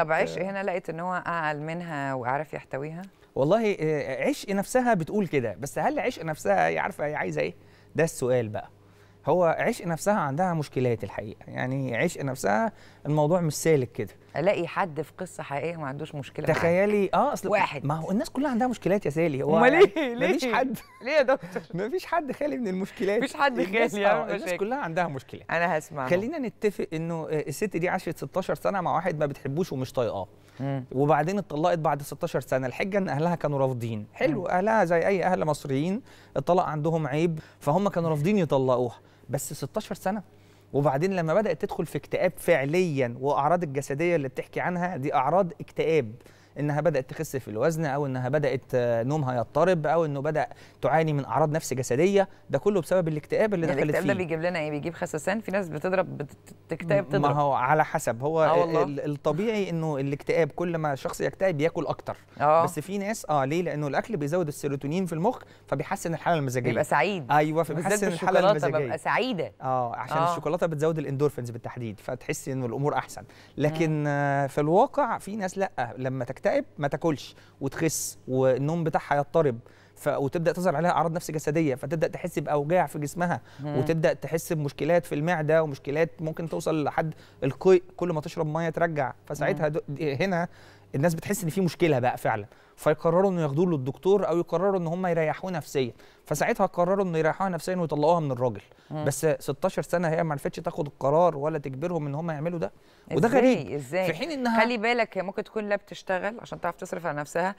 طب عشق هنا لقيت ان هو اعقل منها وعرف يحتويها والله آه، عشق نفسها بتقول كده بس هل عشق نفسها عارفه هي عايزه ايه ده السؤال بقى هو عشق نفسها عندها مشكلات الحقيقه يعني عشق نفسها الموضوع مش سالك كده الاقي حد في قصه حقيقيه ما عندوش مشكله تخيلي معك. اه اصل واحد ما هو الناس كلها عندها مشكلات يا سالي هو امال ليه يعني ليه مفيش حد ليه يا دكتور مفيش حد خالي من المشكلات مفيش حد خالي آه الناس كلها عندها مشكلات انا هسمع خلينا نتفق انه الست دي عاشت 16 سنه مع واحد ما بتحبوش ومش طايقاه وبعدين اتطلقت بعد 16 سنه الحجه ان اهلها كانوا رافضين حلو اهلها زي اي اهل مصريين الطلاق عندهم عيب فهم كانوا رافضين يطلقوها بس 16 سنه وبعدين لما بدات تدخل في اكتئاب فعليا واعراض الجسديه اللي بتحكي عنها دي اعراض اكتئاب انها بدات تخس في الوزن او انها بدات آه، نومها يضطرب او انه بدا تعاني من اعراض نفس جسديه ده كله بسبب الاكتئاب اللي يعني دخلت فيه الاكتئاب ده بيجيب لنا ايه بيجيب خسسان في ناس بتضرب بتكتئب تضرب ما هو على حسب هو آه الطبيعي انه الاكتئاب كل ما الشخص يكتئب ياكل اكتر آه. بس في ناس اه ليه لانه الاكل بيزود السيروتونين في المخ فبيحسن الحاله المزاجيه بيبقى سعيد ايوه فبيحسن الحاله المزاجيه ببقى سعيده اه عشان آه. الشوكولاته بتزود الاندورفينز بالتحديد فتحسي انه الامور احسن لكن آه في الواقع في ناس لا لما تكتئب تكتئب ما تاكلش وتخس والنوم بتاعها يضطرب ف... وتبدا تظهر عليها اعراض نفس جسديه فتبدا تحس باوجاع في جسمها مم. وتبدا تحس بمشكلات في المعده ومشكلات ممكن توصل لحد القيء كل ما تشرب ميه ترجع فساعتها هنا الناس بتحس ان في مشكله بقى فعلا فيقرروا انه ياخدوه للدكتور او يقرروا ان هم يريحوه نفسيا فساعتها قرروا انه يريحوها نفسيا ويطلقوها من الراجل مم. بس 16 سنه هي ما عرفتش تاخد القرار ولا تجبرهم ان هم يعملوا ده وده إزاي غريب ازاي في حين انها خلي بالك هي ممكن تكون لا بتشتغل عشان تعرف تصرف على نفسها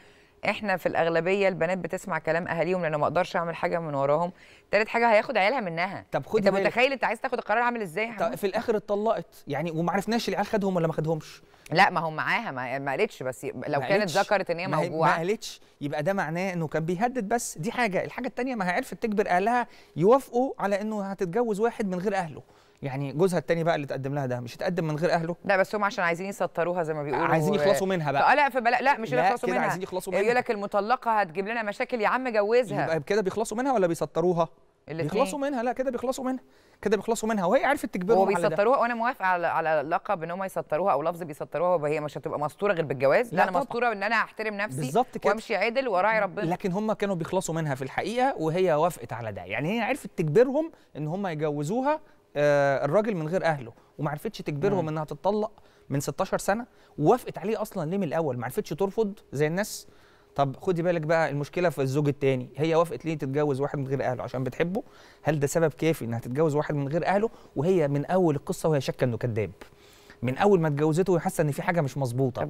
احنا في الاغلبيه البنات بتسمع كلام اهاليهم لانه ما اقدرش اعمل حاجه من وراهم تالت حاجه هياخد عيالها منها طب خد انت متخيل انت عايز تاخد القرار عامل ازاي طب في الاخر اتطلقت يعني وما عرفناش العيال خدهم ولا ما خدهمش لا ما هم معاها ما قالتش بس لو كانت ذكرت ان هي موجوعه ما قالتش يبقى ده معناه انه كان بيهدد بس دي حاجه الحاجه الثانيه ما هي عرفت تجبر اهلها يوافقوا على انه هتتجوز واحد من غير اهله يعني جوزها الثاني بقى اللي تقدم لها ده مش تقدم من غير اهله لا بس هم عشان عايزين يسطروها زي ما بيقولوا عايزين يخلصوا منها بقى آه، لا فبلا لا مش يخلصوا منها عايزين يخلصوا منها يقول لك المطلقه هتجيب لنا مشاكل يا عم جوزها يبقى كده بيخلصوا منها ولا بيسطروها بيخلصوا منها لا كده بيخلصوا منها كده بيخلصوا منها وهي عرفت تجبرهم هو بيسطروها وانا موافقه على على لقب ان هم يسطروها او لفظ بيسطروها وهي مش هتبقى مستوره غير بالجواز لا, لا انا طبعا. مستوره بان انا هحترم نفسي وامشي عدل وراعي ربنا لكن هم كانوا بيخلصوا منها في الحقيقه وهي وافقت على ده يعني هي عرفت تجبرهم ان هم يجوزوها آه الراجل من غير اهله وما عرفتش تجبرهم انها تتطلق من 16 سنه ووافقت عليه اصلا ليه من الاول ما عرفتش ترفض زي الناس طب خدي بالك بقى المشكله في الزوج الثاني هي وافقت ليه تتجوز واحد من غير اهله عشان بتحبه هل ده سبب كافي انها تتجوز واحد من غير اهله وهي من اول القصه وهي شاكه انه كذاب من اول ما اتجوزته وحاسه حاسه ان في حاجه مش مظبوطه